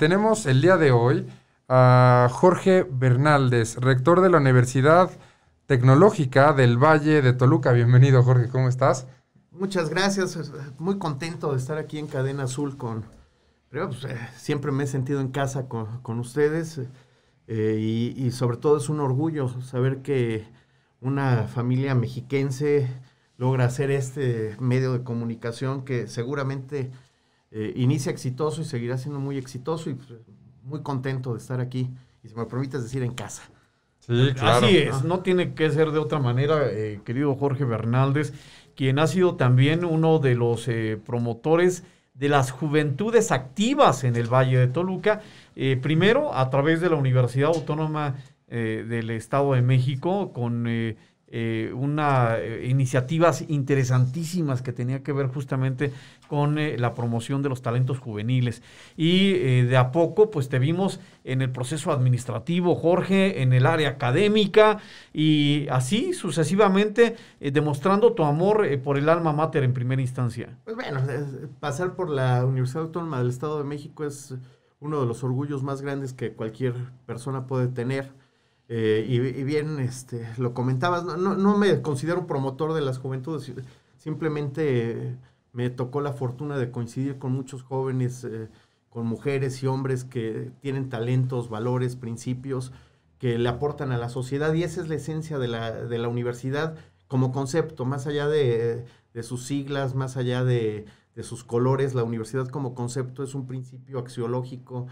Tenemos el día de hoy a Jorge Bernaldez, rector de la Universidad Tecnológica del Valle de Toluca. Bienvenido, Jorge, ¿cómo estás? Muchas gracias, muy contento de estar aquí en Cadena Azul con... Pues, eh, siempre me he sentido en casa con, con ustedes eh, y, y, sobre todo es un orgullo saber que una familia mexiquense logra hacer este medio de comunicación que seguramente eh, inicia exitoso y seguirá siendo muy exitoso y pues, muy contento de estar aquí. Y si me permites decir, en casa. Así es, no tiene que ser de otra manera, eh, querido Jorge Bernaldez, quien ha sido también uno de los eh, promotores de las juventudes activas en el Valle de Toluca, primero a través de la Universidad Autónoma del Estado de México, con eh, una, eh, iniciativas interesantísimas que tenía que ver justamente con eh, la promoción de los talentos juveniles. Y eh, de a poco, pues te vimos en el proceso administrativo, Jorge, en el área académica y así sucesivamente, demostrando tu amor por el alma mater en primera instancia. Pues bueno, pasar por la Universidad Autónoma del Estado de México es uno de los orgullos más grandes que cualquier persona puede tener eh, y, bien, este, lo comentabas, no, no, me considero promotor de las juventudes, simplemente eh, me tocó la fortuna de coincidir con muchos jóvenes, eh, con mujeres y hombres que tienen talentos, valores, principios que le aportan a la sociedad y esa es la esencia de la, universidad como concepto, más allá de, sus siglas, más allá de, de sus colores, la universidad como concepto es un principio axiológico,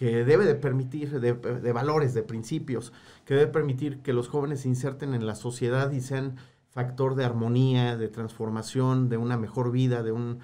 que debe de permitir, de, valores, de principios, que debe permitir que los jóvenes se inserten en la sociedad y sean factor de armonía, de transformación, de una mejor vida, de un...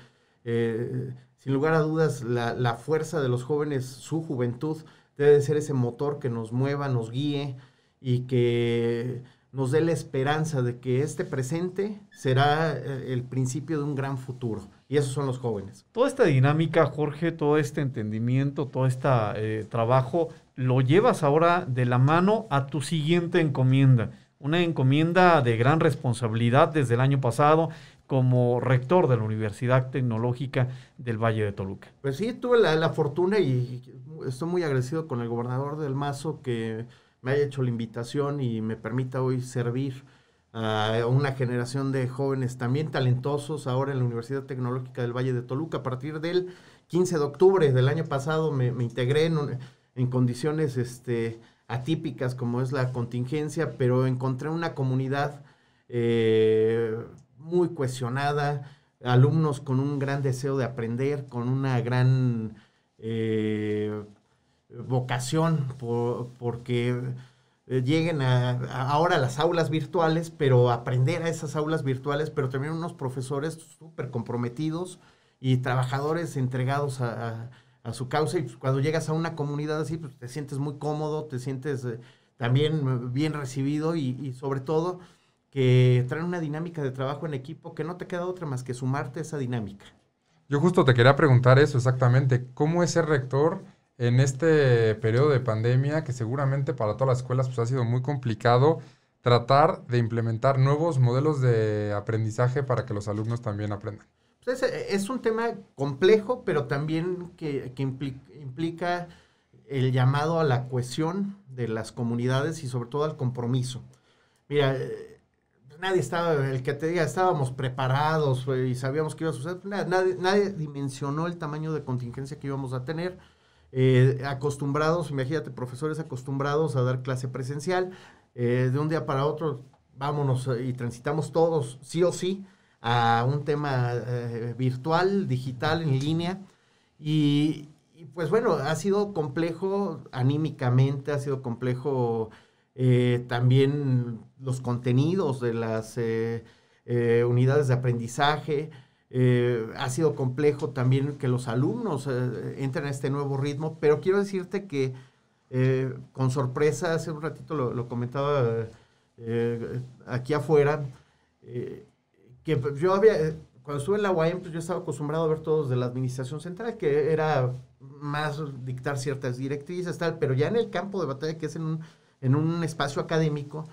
Eh, sin lugar a dudas, la, la, fuerza de los jóvenes, su juventud, debe ser ese motor que nos mueva, nos guíe y que nos dé la esperanza de que este presente será eh, el principio de un gran futuro y esos son los jóvenes. Toda esta dinámica, Jorge, todo este entendimiento, todo este eh, trabajo, lo llevas ahora de la mano a tu siguiente encomienda, una encomienda de gran responsabilidad desde el año pasado como rector de la Universidad Tecnológica del Valle de Toluca. Pues sí, tuve la, la fortuna y estoy muy agradecido con el gobernador del Mazo que me haya hecho la invitación y me permita hoy servir a una generación de jóvenes también talentosos ahora en la Universidad Tecnológica del Valle de Toluca. A partir del 15 de octubre del año pasado me, integré en, condiciones este, atípicas como es la contingencia, pero encontré una comunidad eh, muy cuestionada, alumnos con un gran deseo de aprender, con una gran eh, vocación, porque eh, lleguen a, ahora a las aulas virtuales, pero aprender a esas aulas virtuales, pero también unos profesores súper comprometidos y trabajadores entregados a, su causa. Y pues, cuando llegas a una comunidad así, pues, te sientes muy cómodo, te sientes eh, también bien recibido y, y sobre todo que traen una dinámica de trabajo en equipo que no te queda otra más que sumarte a esa dinámica. Yo justo te quería preguntar eso exactamente. ¿Cómo es el rector? en este periodo de pandemia que seguramente para todas las escuelas pues, ha sido muy complicado tratar de implementar nuevos modelos de aprendizaje para que los alumnos también aprendan. Pues, es, un tema complejo, pero también que, que implica, el llamado a la cohesión de las comunidades y sobre todo al compromiso. Mira, eh, nadie estaba, el que te diga, estábamos preparados y sabíamos que iba a suceder, pues, nadie, nadie dimensionó el tamaño de contingencia que íbamos a tener eh, acostumbrados, imagínate, profesores acostumbrados a dar clase presencial, eh, de un día para otro, vámonos eh, y transitamos todos, sí o sí, a un tema virtual, digital, en línea. y, pues bueno, ha sido complejo anímicamente, ha sido complejo también los contenidos de las unidades de aprendizaje. Eh, ha sido complejo también que los alumnos eh, entren a este nuevo ritmo, pero quiero decirte que eh, con sorpresa, hace un ratito lo, comentaba aquí afuera, que yo había, cuando estuve en la UAM, e pues yo estaba acostumbrado a ver todos de la administración central, que era más dictar ciertas directrices, tal, pero ya en el campo de batalla, que es en un espacio académico,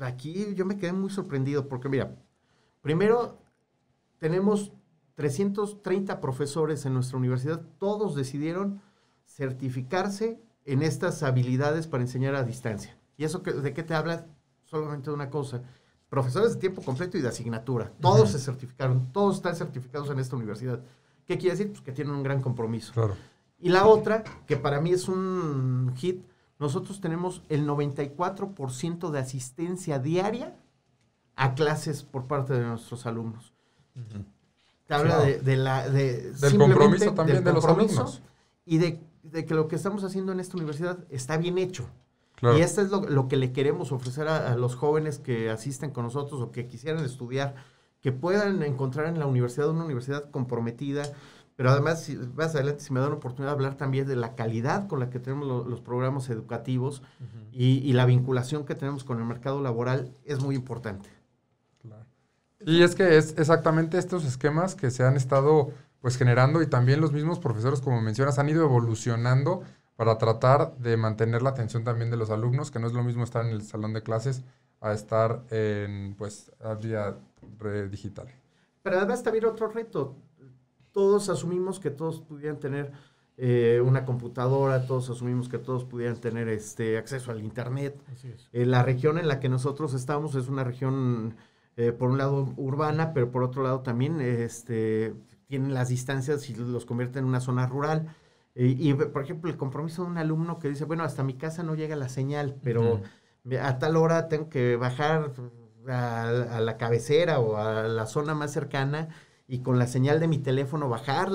aquí yo me quedé muy sorprendido, porque mira, primero tenemos 330 profesores en nuestra universidad, todos decidieron certificarse en estas habilidades para enseñar a distancia. ¿Y eso de qué te habla? Solamente de una cosa. Profesores de tiempo completo y de asignatura. Todos se certificaron, todos están certificados en esta universidad. ¿Qué quiere decir? Pues que tienen un gran compromiso. Y la otra, que para mí es un hit, nosotros tenemos el 94% de asistencia diaria a clases por parte de nuestros alumnos habla de, la, del compromiso también de los alumnos. Y de, que lo que estamos haciendo en esta universidad está bien hecho. Y esto es lo, que le queremos ofrecer a, los jóvenes que asisten con nosotros o que quisieran estudiar, que puedan encontrar en la universidad una universidad comprometida. Pero además, si, más adelante, si me da la oportunidad de hablar también de la calidad con la que tenemos los programas educativos y la vinculación que tenemos con el mercado laboral, es muy importante. Y es que es exactamente estos esquemas que se han estado pues generando y también los mismos profesores, como mencionas, han ido evolucionando para tratar de mantener la atención también de los alumnos, que no es lo mismo estar en el salón de clases a estar en pues a vía red digital. Pero además también otro reto. Todos asumimos que todos pudieran tener eh, una computadora, todos asumimos que todos pudieran tener este acceso al internet. Eh, la región en la que nosotros estamos es una región eh, por un lado urbana, pero por otro lado también este, tienen las distancias y los convierten en una zona rural. Y, por ejemplo, el compromiso de un alumno que dice, bueno, hasta mi casa no llega la señal, pero a tal hora tengo que bajar a, la cabecera o a la zona más cercana y con la señal de mi teléfono bajar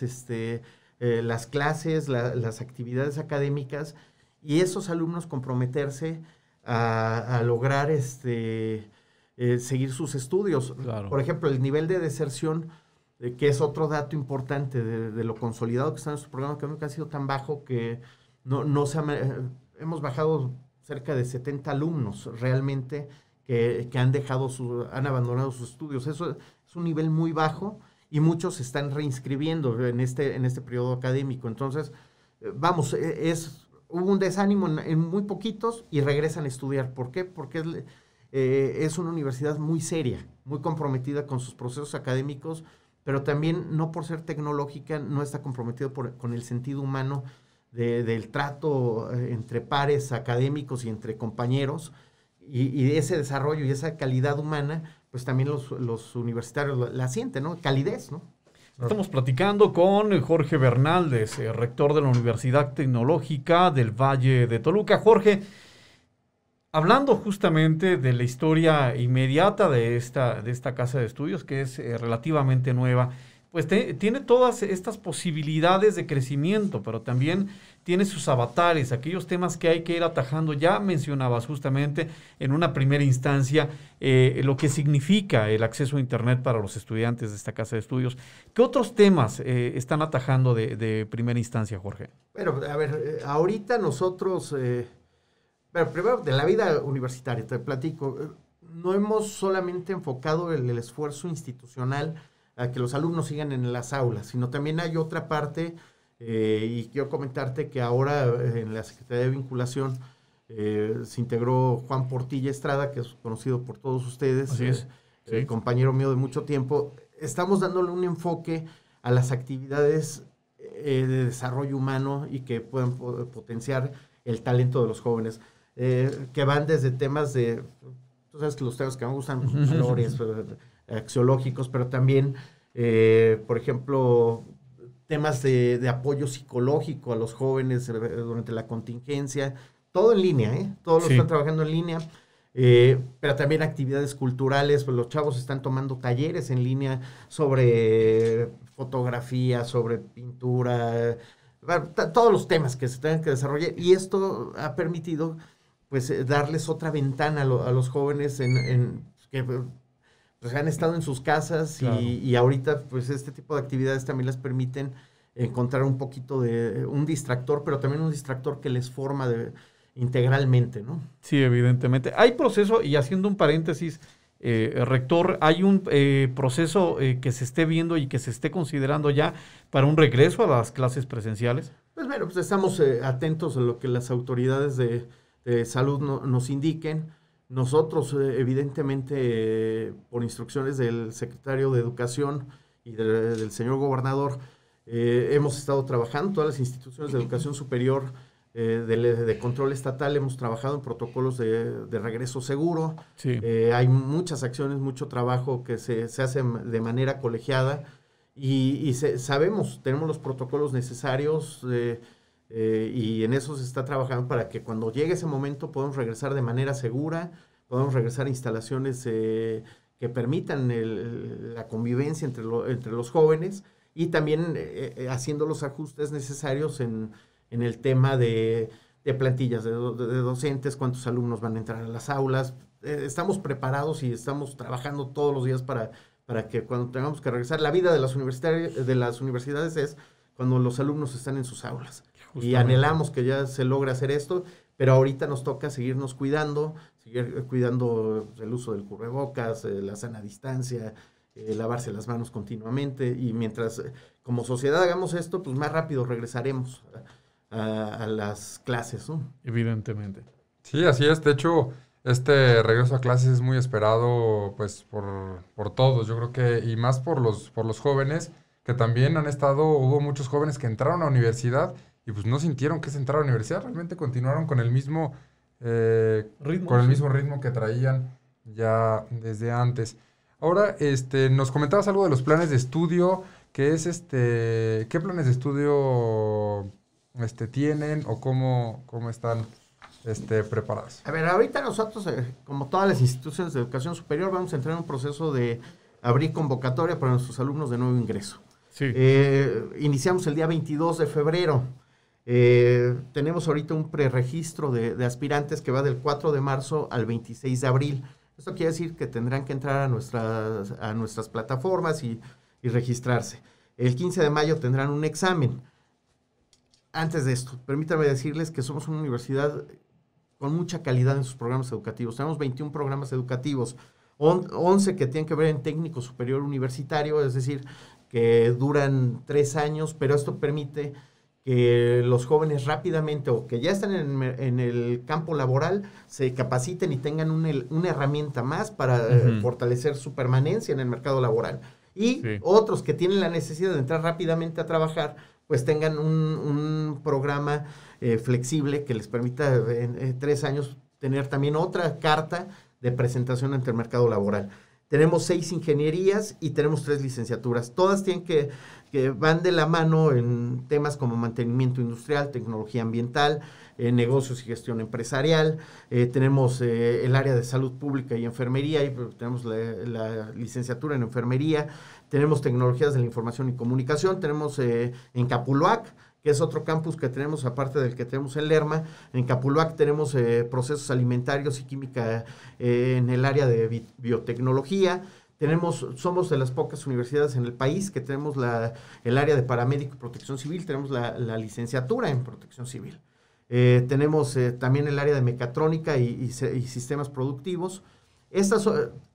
este, eh, las, clases, las actividades académicas y esos alumnos comprometerse a, a lograr este, eh, seguir sus estudios. Por ejemplo, el nivel de deserción, eh, que es otro dato importante de, lo consolidado que están en nuestro programa que nunca ha sido tan bajo que no, no se hemos bajado cerca de 70 alumnos realmente que, han dejado su, han abandonado sus estudios. Eso es un nivel muy bajo y muchos se están reinscribiendo en este, en este periodo académico. Entonces, eh, vamos, es, hubo un desánimo en, en muy poquitos y regresan a estudiar. ¿Por qué? Porque es, eh, es una universidad muy seria, muy comprometida con sus procesos académicos, pero también no por ser tecnológica, no está comprometida con el sentido humano del trato eh, entre pares académicos y entre compañeros. Y, ese desarrollo y esa calidad humana, pues también los, universitarios la, la, sienten, ¿no? Calidez, ¿no? Estamos platicando con Jorge Bernaldez, eh, rector de la Universidad Tecnológica del Valle de Toluca. Jorge, Hablando justamente de la historia inmediata de esta, de esta casa de estudios, que es eh, relativamente nueva, pues tiene todas estas posibilidades de crecimiento, pero también tiene sus avatares, aquellos temas que hay que ir atajando. Ya mencionabas justamente en una primera instancia eh, lo que significa el acceso a Internet para los estudiantes de esta casa de estudios. ¿Qué otros temas eh, están atajando de, primera instancia, Jorge? Bueno, a ver, ahorita nosotros primero, de la vida universitaria, te platico, eh, no hemos solamente enfocado el, esfuerzo institucional a que los alumnos sigan en las aulas, sino también hay otra parte, eh, y quiero comentarte que ahora eh, en la Secretaría de Vinculación se integró Juan Portilla Estrada, que es conocido por todos ustedes, es. compañero mío de mucho tiempo. Estamos dándole un enfoque a las actividades de desarrollo humano y que puedan potenciar el talento de los jóvenes. Eh, que van desde temas de, tú sabes que los temas que me gustan, valores eh, axiológicos, pero también, eh, por ejemplo, temas de, apoyo psicológico a los jóvenes durante la contingencia, todo en línea, ¿eh? Todos lo están trabajando en línea. pero también actividades culturales, pues los chavos están tomando talleres en línea sobre fotografía, sobre pintura, todos los temas que se tengan que desarrollar. Y esto ha permitido pues eh, darles otra ventana a, los jóvenes en, que pues, han estado en sus casas y, ahorita pues este tipo de actividades también les permiten encontrar un poquito de un distractor, pero también un distractor que les forma integralmente, ¿no? Sí, evidentemente. Hay proceso, y haciendo un paréntesis, eh, rector, ¿hay un eh, proceso que se esté viendo y que se esté considerando ya para un regreso a las clases presenciales? Pues bueno, pues estamos atentos a lo que las autoridades de, eh, salud no, nos indiquen. Nosotros, eh, evidentemente, eh, por instrucciones del secretario de Educación y del señor gobernador, hemos estado trabajando, todas las instituciones de educación superior de, control estatal, hemos trabajado en protocolos de, regreso seguro. hay muchas acciones, mucho trabajo que se, se hace de manera colegiada y, sabemos, tenemos los protocolos necesarios. Eh, y en eso se está trabajando para que cuando llegue ese momento podamos regresar de manera segura, podamos regresar a instalaciones eh, que permitan la convivencia entre, entre, los jóvenes y también eh, haciendo los ajustes necesarios en, el tema de, plantillas de, docentes, cuántos alumnos van a entrar a las aulas. estamos preparados y estamos trabajando todos los días para, para que cuando tengamos que regresar, la vida de las, de las universidades es cuando los alumnos están en sus aulas y anhelamos que ya se logre hacer esto, pero ahorita nos toca seguirnos cuidando, seguir eh, cuidando el uso del cubrebocas, eh, la sana distancia, eh, lavarse las manos continuamente y mientras como sociedad hagamos esto, pues más rápido regresaremos a, las clases. Evidentemente. Sí, así es. De hecho, este regreso a clases es muy esperado pues por, todos, yo creo que, y más por los, por los jóvenes que también han estado, hubo muchos jóvenes que entraron a la universidad y pues no sintieron que se entraron a la universidad, realmente continuaron con el mismo, eh, ritmo, con el mismo ritmo que traían ya desde antes. Ahora, este, nos comentabas algo de los planes de estudio, que es este, ¿qué planes de estudio este, tienen o cómo, cómo están este, preparados? A ver, ahorita nosotros, eh, como todas las instituciones de educación superior, vamos a entrar en un proceso de abrir convocatoria para nuestros alumnos de nuevo ingreso. Sí. Eh, iniciamos el día 22 de febrero. Eh, tenemos ahorita un preregistro de, aspirantes que va del 4 de marzo al 26 de abril. Esto quiere decir que tendrán que entrar a nuestras, a nuestras plataformas y, y registrarse. El 15 de mayo tendrán un examen. Antes de esto, permítanme decirles que somos una universidad con mucha calidad en sus programas educativos. Tenemos 21 programas educativos, 11 que tienen que ver en técnico superior universitario, es decir, que duran tres años, pero esto permite que los jóvenes rápidamente o que ya están en, el campo laboral se capaciten y tengan una herramienta más para eh, fortalecer su permanencia en el mercado laboral. Y otros que tienen la necesidad de entrar rápidamente a trabajar, pues tengan un, programa eh, flexible que les permita eh, en tres años tener también otra carta de presentación ante el mercado laboral. Tenemos seis ingenierías y tenemos tres licenciaturas. Todas tienen que, que van de la mano en temas como mantenimiento industrial, tecnología ambiental, eh, negocios y gestión empresarial. Eh, tenemos eh, el área de salud pública y enfermería, y pues, tenemos la, la, licenciatura en enfermería. Tenemos tecnologías de la información y comunicación. Tenemos en Capuluac que es otro campus que tenemos, aparte del que tenemos en Lerma. En Capulac tenemos eh, procesos alimentarios y química eh, en el área de biotecnología. Tenemos, somos de las pocas universidades en el país que tenemos la, el área de paramédico y protección civil, tenemos la, licenciatura en protección civil. Eh, tenemos también el área de mecatrónica y, sistemas productivos. Estas,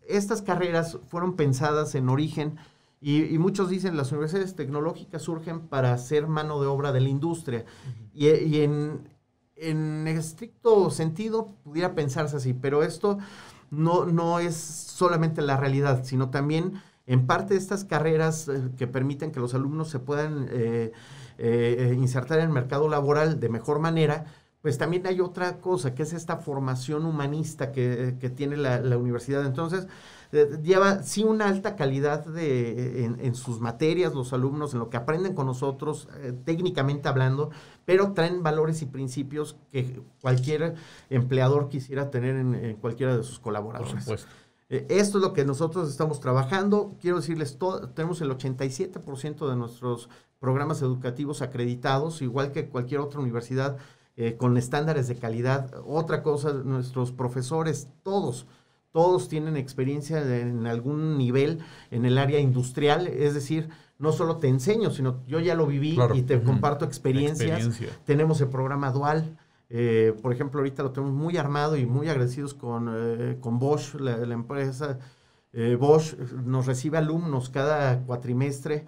estas, carreras fueron pensadas en origen y, muchos dicen, las universidades tecnológicas surgen para ser mano de obra de la industria. Y, en, estricto sentido pudiera pensarse así, pero esto no, es solamente la realidad, sino también en parte estas carreras eh, que permiten que los alumnos se puedan eh, eh, insertar en el mercado laboral de mejor manera pues también hay otra cosa, que es esta formación humanista que, tiene la, universidad. Entonces, eh, lleva sí una alta calidad de, en, sus materias, los alumnos, en lo que aprenden con nosotros, eh, técnicamente hablando, pero traen valores y principios que cualquier empleador quisiera tener en, cualquiera de sus colaboradores. Eh, esto es lo que nosotros estamos trabajando. Quiero decirles, tenemos el 87% de nuestros programas educativos acreditados, igual que cualquier otra universidad eh, con estándares de calidad. Otra cosa, nuestros profesores, todos, todos tienen experiencia en algún nivel en el área industrial, es decir, no solo te enseño, sino yo ya lo viví y te comparto experiencias. Tenemos el programa dual. Eh, por ejemplo, ahorita lo tenemos muy armado y muy agradecidos con, eh, con Bosch, la, empresa Bosch nos recibe alumnos cada cuatrimestre,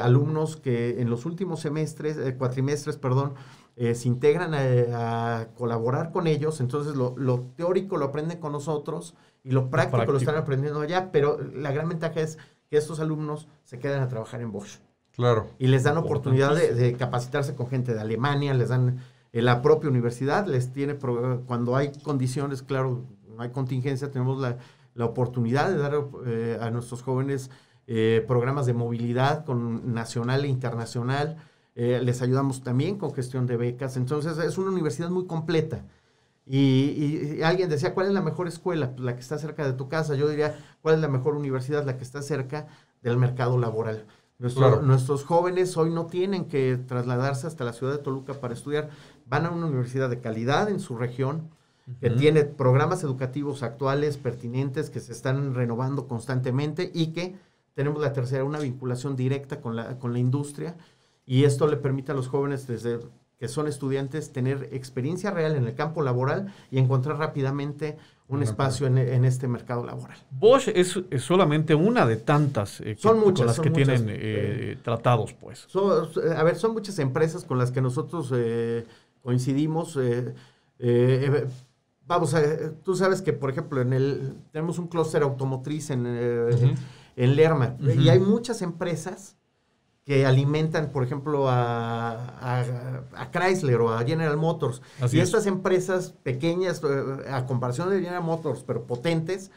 alumnos que en los últimos semestres, cuatrimestres, perdón, eh, se integran a, colaborar con ellos, entonces lo, teórico lo aprenden con nosotros y lo práctico, lo están aprendiendo allá, pero la gran ventaja es que estos alumnos se quedan a trabajar en Bosch. Claro. Y les dan oportunidad de, capacitarse con gente de Alemania, les dan eh, la propia universidad, les tiene, cuando hay condiciones, claro, no hay contingencia, tenemos la, oportunidad de dar eh, a nuestros jóvenes programas de movilidad con nacional e internacional, eh, les ayudamos también con gestión de becas. Entonces es una universidad muy completa. Y, alguien decía, ¿cuál es la mejor escuela? Pues, la que está cerca de tu casa. Yo diría, ¿cuál es la mejor universidad? La que está cerca del mercado laboral. Nuestros jóvenes hoy no tienen que trasladarse hasta la ciudad de Toluca para estudiar. Van a una universidad de calidad en su región, que tiene programas educativos actuales, pertinentes, que se están renovando constantemente y que tenemos la tercera, una vinculación directa con la, con la industria y esto le permite a los jóvenes desde que son estudiantes tener experiencia real en el campo laboral y encontrar rápidamente un espacio en, este mercado laboral. Bosch es, solamente una de tantas eh, con las que tienen eh, eh, tratados, pues. a ver, son muchas empresas con las que nosotros coincidimos. vamos, a, tú sabes que, por ejemplo, en el tenemos un clúster automotriz en, en Lerma y hay muchas empresas que alimentan, por ejemplo, a, Chrysler o a General Motors. y estas empresas pequeñas, eh, a comparación de General Motors, pero potentes,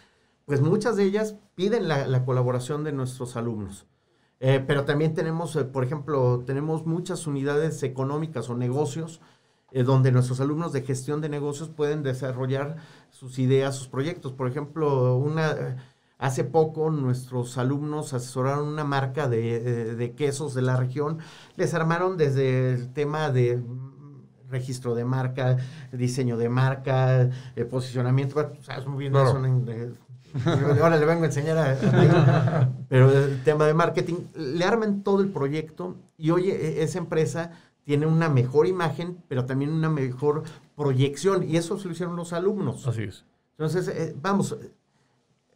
pues muchas de ellas piden la, colaboración de nuestros alumnos. Eh, pero también tenemos, eh, por ejemplo, tenemos muchas unidades económicas o negocios donde nuestros alumnos de gestión de negocios pueden desarrollar sus ideas, sus proyectos. Por ejemplo, una Hace poco nuestros alumnos asesoraron una marca eh, de, quesos de la región. Les armaron desde el tema de mm, registro de marca, diseño de marca, posicionamiento. ahora le vengo a enseñar a, Pero el tema de marketing, le arman todo el proyecto y oye, e, esa empresa tiene una mejor imagen, pero también una mejor proyección. Y eso se lo hicieron los alumnos. Así es. Entonces, eh, vamos,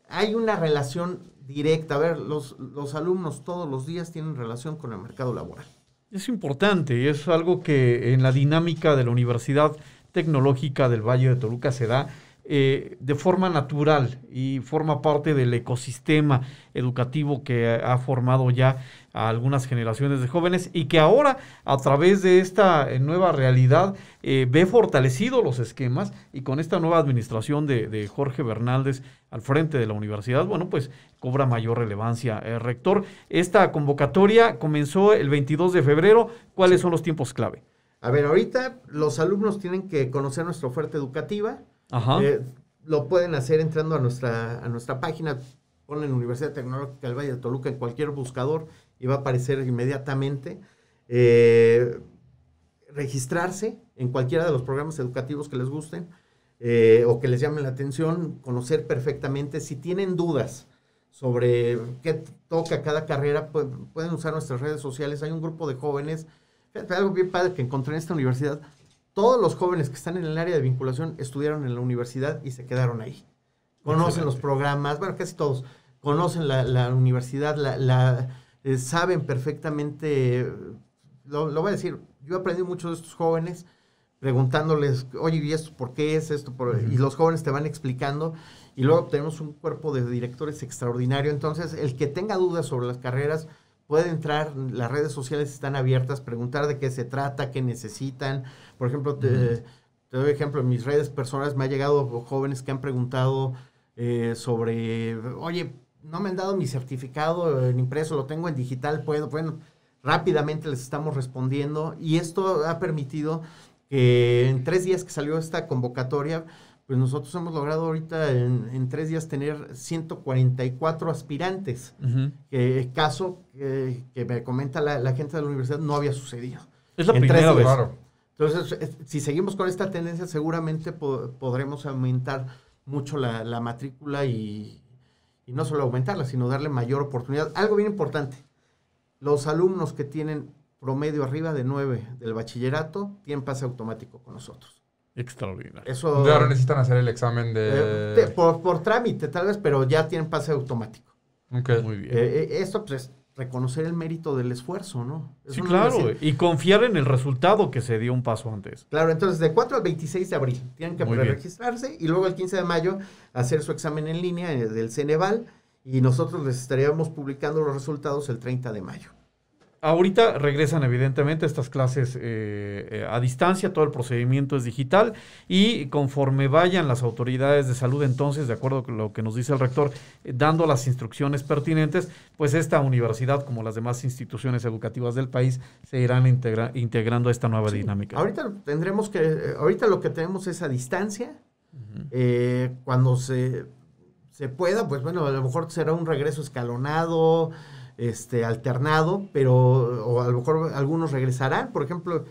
hay una relación directa. A ver, los, los, alumnos todos los días tienen relación con el mercado laboral. Es importante y es algo que en la dinámica de la Universidad Tecnológica del Valle de Toluca se da eh, de forma natural y forma parte del ecosistema educativo que ha formado ya a algunas generaciones de jóvenes y que ahora a través de esta eh, nueva realidad eh, ve fortalecido los esquemas y con esta nueva administración de, Jorge Bernaldez al frente de la universidad, bueno, pues cobra mayor relevancia. rector, esta convocatoria comenzó el 22 de febrero. ¿Cuáles son los tiempos clave? A ver, ahorita los alumnos tienen que conocer nuestra oferta educativa eh, lo pueden hacer entrando a nuestra, nuestra página, ponen Universidad Tecnológica del Valle de Toluca en cualquier buscador y va a aparecer inmediatamente. Eh, registrarse en cualquiera de los programas educativos que les gusten eh, o que les llamen la atención, conocer perfectamente. Si tienen dudas sobre qué toca cada carrera, pueden usar nuestras redes sociales. Hay un grupo de jóvenes, algo bien padre que encontré en esta universidad, todos los jóvenes que están en el área de vinculación estudiaron en la universidad y se quedaron ahí. Conocen los programas, bueno, casi todos. Conocen la, universidad, la, eh, saben perfectamente, lo, voy a decir, yo aprendí mucho de estos jóvenes preguntándoles, oye, ¿y esto por qué es esto? Y los jóvenes te van explicando. Y luego tenemos un cuerpo de directores extraordinario. Entonces, el que tenga dudas sobre las carreras, puede entrar, las redes sociales están abiertas, preguntar de qué se trata, qué necesitan. Por ejemplo, te, doy ejemplo, en mis redes personales me han llegado jóvenes que han preguntado eh, sobre, oye, no me han dado mi certificado en impreso, lo tengo en digital, puedo, bueno, rápidamente les estamos respondiendo y esto ha permitido que en tres días que salió esta convocatoria, pues nosotros hemos logrado ahorita en, tres días tener 144 aspirantes. que es caso que me comenta la, gente de la universidad no había sucedido. Es la primera vez. Entonces, si seguimos con esta tendencia, seguramente podremos aumentar mucho la, matrícula y, no solo aumentarla, sino darle mayor oportunidad. Algo bien importante, los alumnos que tienen promedio arriba de 9 del bachillerato tienen pase automático con nosotros. Extraordinario. Eso, ahora necesitan hacer el examen de... Eh, por, por, trámite, tal vez, pero ya tienen pase automático. Muy bien. Eh, eh, esto, pues, reconocer el mérito del esfuerzo, ¿no? sí, claro. Y confiar en el resultado que se dio un paso antes. Claro, entonces, de 4 al 26 de abril tienen que registrarse y luego el 15 de mayo hacer su examen en línea del Ceneval y nosotros les estaríamos publicando los resultados el 30 de mayo. Ahorita regresan evidentemente estas clases eh, eh, a distancia, todo el procedimiento es digital y conforme vayan las autoridades de salud entonces, de acuerdo con lo que nos dice el rector, eh, dando las instrucciones pertinentes, pues esta universidad como las demás instituciones educativas del país se irán integrando a esta nueva dinámica. Ahorita tendremos que, ahorita lo que tenemos es a distancia, cuando se, se pueda, pues bueno, a lo mejor será un regreso escalonado este, alternado, pero o a lo mejor algunos regresarán, por ejemplo,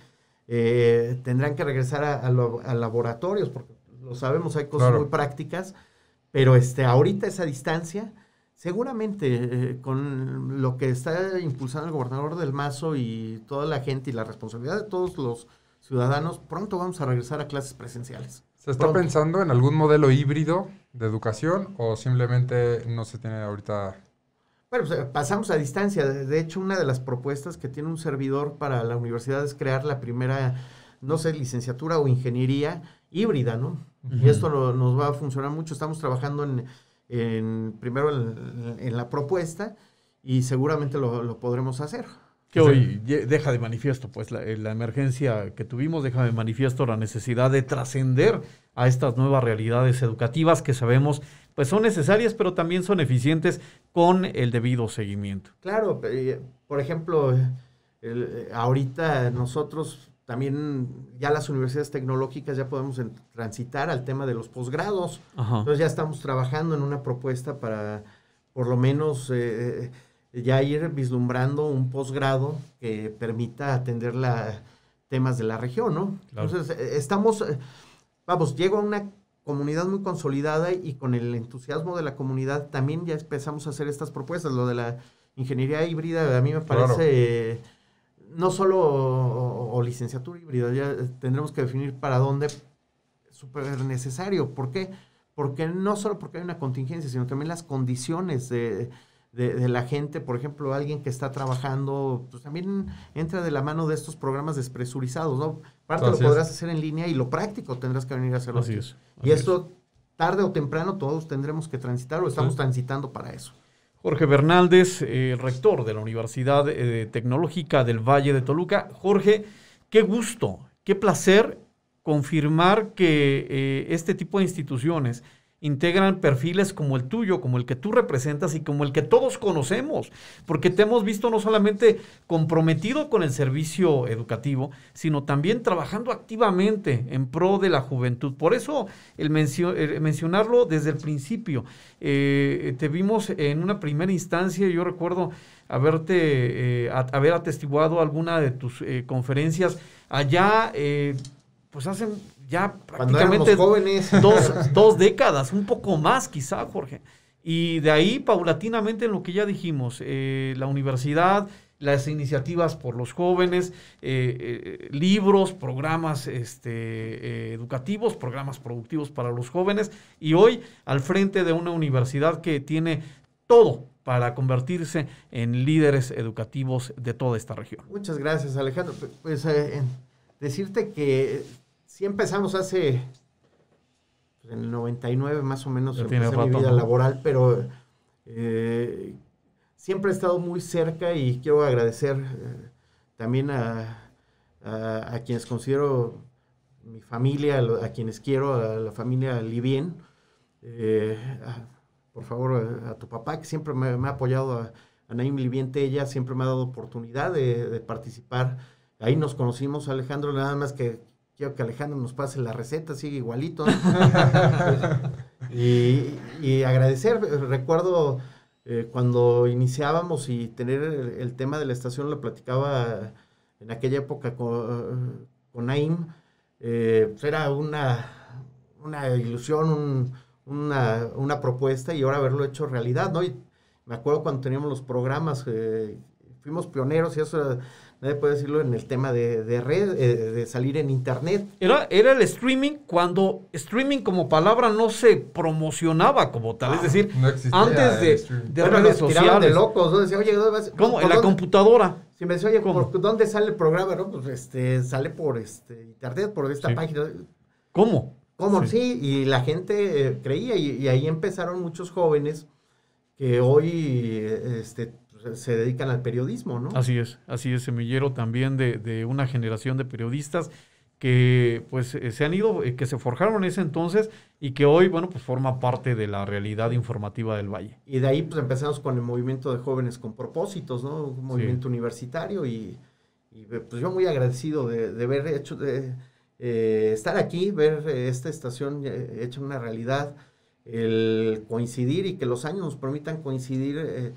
eh, tendrán que regresar a, laboratorios, porque lo sabemos, hay cosas muy prácticas, pero este, ahorita esa distancia, seguramente eh, con lo que está impulsando el gobernador del Mazo y toda la gente y la responsabilidad de todos los ciudadanos, pronto vamos a regresar a clases presenciales. ¿Se está pensando en algún modelo híbrido de educación o simplemente no se tiene ahorita bueno, pues, eh, pasamos a distancia. De hecho, una de las propuestas que tiene un servidor para la universidad es crear la primera, no sé, licenciatura o ingeniería híbrida, ¿no? Y esto nos va a funcionar mucho. Estamos trabajando en, primero en, la propuesta y seguramente lo, podremos hacer. Que hoy deja de manifiesto, pues, eh, la, emergencia que tuvimos deja de manifiesto la necesidad de trascender a estas nuevas realidades educativas que sabemos pues son necesarias, pero también son eficientes con el debido seguimiento. Claro, eh, por ejemplo, eh, ahorita nosotros también ya las universidades tecnológicas ya podemos transitar al tema de los posgrados. Entonces ya estamos trabajando en una propuesta para por lo menos eh, ya ir vislumbrando un posgrado que permita atender la, temas de la región, ¿no? Entonces estamos vamos, llego a una comunidad muy consolidada y con el entusiasmo de la comunidad también ya empezamos a hacer estas propuestas. Lo de la ingeniería híbrida a mí me parece eh, no solo o, licenciatura híbrida, ya tendremos que definir para dónde súper necesario. ¿Por qué? Porque no solo porque hay una contingencia, sino también las condiciones de de, la gente, por ejemplo, alguien que está trabajando, pues también entra de la mano de estos programas despresurizados, ¿no? Parte lo podrás hacer en línea y lo práctico tendrás que venir a hacerlo. Así es. y esto, tarde o temprano, todos tendremos que transitar o estamos transitando para eso. Jorge Bernaldez, eh, rector de la Universidad eh, Tecnológica del Valle de Toluca. Jorge, qué gusto, qué placer confirmar que eh, este tipo de instituciones integran perfiles como el tuyo, como el que tú representas y como el que todos conocemos, porque te hemos visto no solamente comprometido con el servicio educativo, sino también trabajando activamente en pro de la juventud. Por eso el, mencionarlo desde el principio. Eh, te vimos en una primera instancia, yo recuerdo haberte, eh, haber atestiguado alguna de tus eh, conferencias allá, pues hace ya prácticamente Dos, décadas, un poco más quizá, Jorge. Y de ahí, paulatinamente, en lo que ya dijimos, eh, la universidad, las iniciativas por los jóvenes, eh, eh, libros, programas este, educativos, programas productivos para los jóvenes, y hoy al frente de una universidad que tiene todo para convertirse en líderes educativos de toda esta región. Muchas gracias, Alejandro. Pues, decirte que sí empezamos hace, pues, en el 99 más o menos, en mi vida laboral, pero eh, siempre he estado muy cerca y quiero agradecer eh, también a, a, quienes considero mi familia, a quienes quiero, a la familia Livien, eh, por favor, a, tu papá, que siempre me, ha apoyado, a, Naim Livien Tella, siempre me ha dado oportunidad de, de participar. Ahí nos conocimos, Alejandro, nada más que quiero que Alejandro nos pase la receta, sigue igualito. y, agradecer, recuerdo eh, cuando iniciábamos y tener el, tema de la estación, lo platicaba en aquella época con, con AIM, eh, era una, una ilusión, una, propuesta y ahora haberlo hecho realidad, ¿no? me acuerdo cuando teníamos los programas, eh, fuimos pioneros y eso nadie puede decirlo en el tema de, red, eh, de salir en internet. Era, era el streaming cuando streaming como palabra no se promocionaba como tal, es ah, decir, antes de, de redes sociales. de locos, ¿no? Decía, oye, ¿cómo? En la computadora. Si me decía, oye, dónde sale el programa? pues este, sale por este, internet, por esta página. ¿Cómo? ¿Cómo? Sí. y la gente eh, creía y, ahí empezaron muchos jóvenes que hoy este, se dedican al periodismo, ¿no? Así es, así es, semillero también de, una generación de periodistas que pues eh, se han ido, eh, que se forjaron en ese entonces y que hoy, bueno, pues forma parte de la realidad informativa del Valle. Y de ahí pues empezamos con el movimiento de jóvenes con propósitos, ¿no? Un movimiento universitario y, eh, pues yo muy agradecido de, de haber hecho, de estar aquí, ver esta estación hecha una realidad, el coincidir y que los años nos permitan coincidir. Eh,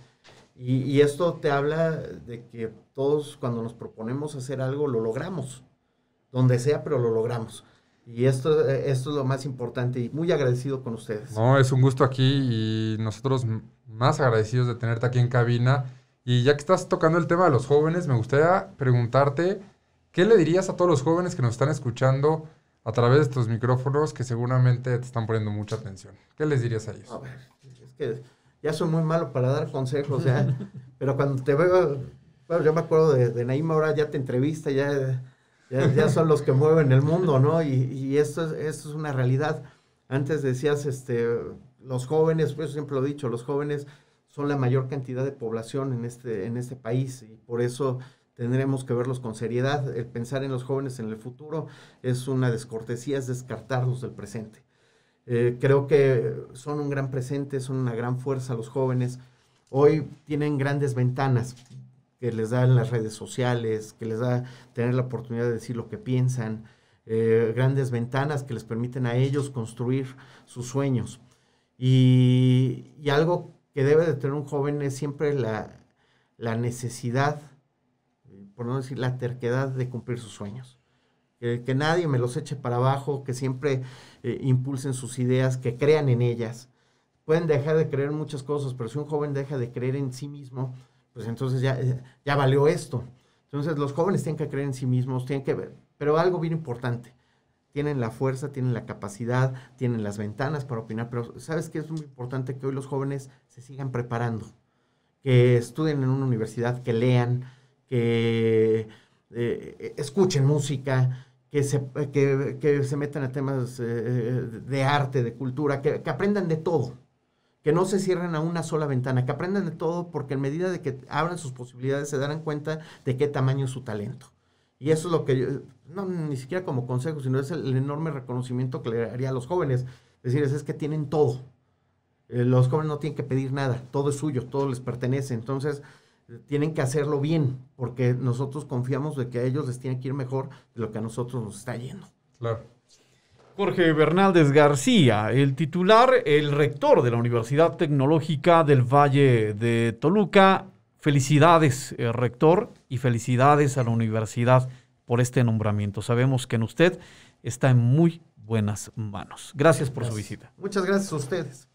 y, esto te habla de que todos cuando nos proponemos hacer algo lo logramos, donde sea, pero lo logramos. Y esto, esto es lo más importante y muy agradecido con ustedes. No, es un gusto aquí y nosotros más agradecidos de tenerte aquí en cabina. Y ya que estás tocando el tema de los jóvenes, me gustaría preguntarte, ¿qué le dirías a todos los jóvenes que nos están escuchando a través de estos micrófonos que seguramente te están poniendo mucha atención? ¿Qué les dirías a ellos? A ver, es que ya soy muy malo para dar consejos, pero cuando te veo, bueno, yo me acuerdo de, Naima, ahora ya te entrevista, ya, ya, son los que mueven el mundo, ¿no? Y, y esto, es, esto es una realidad. Antes decías, este, los jóvenes, pues siempre lo he dicho, los jóvenes son la mayor cantidad de población en este, en este país y por eso tendremos que verlos con seriedad. El pensar en los jóvenes en el futuro es una descortesía, es descartarlos del presente. Eh, creo que son un gran presente, son una gran fuerza los jóvenes. Hoy tienen grandes ventanas que les dan las redes sociales, que les da tener la oportunidad de decir lo que piensan, eh, grandes ventanas que les permiten a ellos construir sus sueños. Y, algo que debe de tener un joven es siempre la necesidad, eh, por no decir la terquedad de cumplir sus sueños que, nadie me los eche para abajo, que siempre eh, impulsen sus ideas, que crean en ellas. Pueden dejar de creer muchas cosas, pero si un joven deja de creer en sí mismo, pues entonces ya, eh, ya valió esto. Entonces los jóvenes tienen que creer en sí mismos, tienen que ver, pero algo bien importante, tienen la fuerza, tienen la capacidad, tienen las ventanas para opinar, pero sabes que es muy importante que hoy los jóvenes se sigan preparando, que estudien en una universidad, que lean, que eh, escuchen música, que se, que, que se metan a temas eh, eh, de arte, de cultura, que, que, aprendan de todo, que no se cierren a una sola ventana, que aprendan de todo porque en medida de que abran sus posibilidades se darán cuenta de qué tamaño es su talento. Y eso es lo que yo, no, ni siquiera como consejo, sino es el, enorme reconocimiento que le haría a los jóvenes. Decirles es que tienen todo. Eh, los jóvenes no tienen que pedir nada, todo es suyo, todo les pertenece. Entonces, tienen que hacerlo bien, porque nosotros confiamos de que a ellos les tiene que ir mejor de lo que a nosotros nos está yendo. Claro. Jorge Bernaldez García, el titular, el rector de la Universidad Tecnológica del Valle de Toluca. Felicidades, eh, rector, y felicidades a la universidad por este nombramiento. Sabemos que en usted está en muy buenas manos. Gracias por su visita. Muchas gracias a ustedes.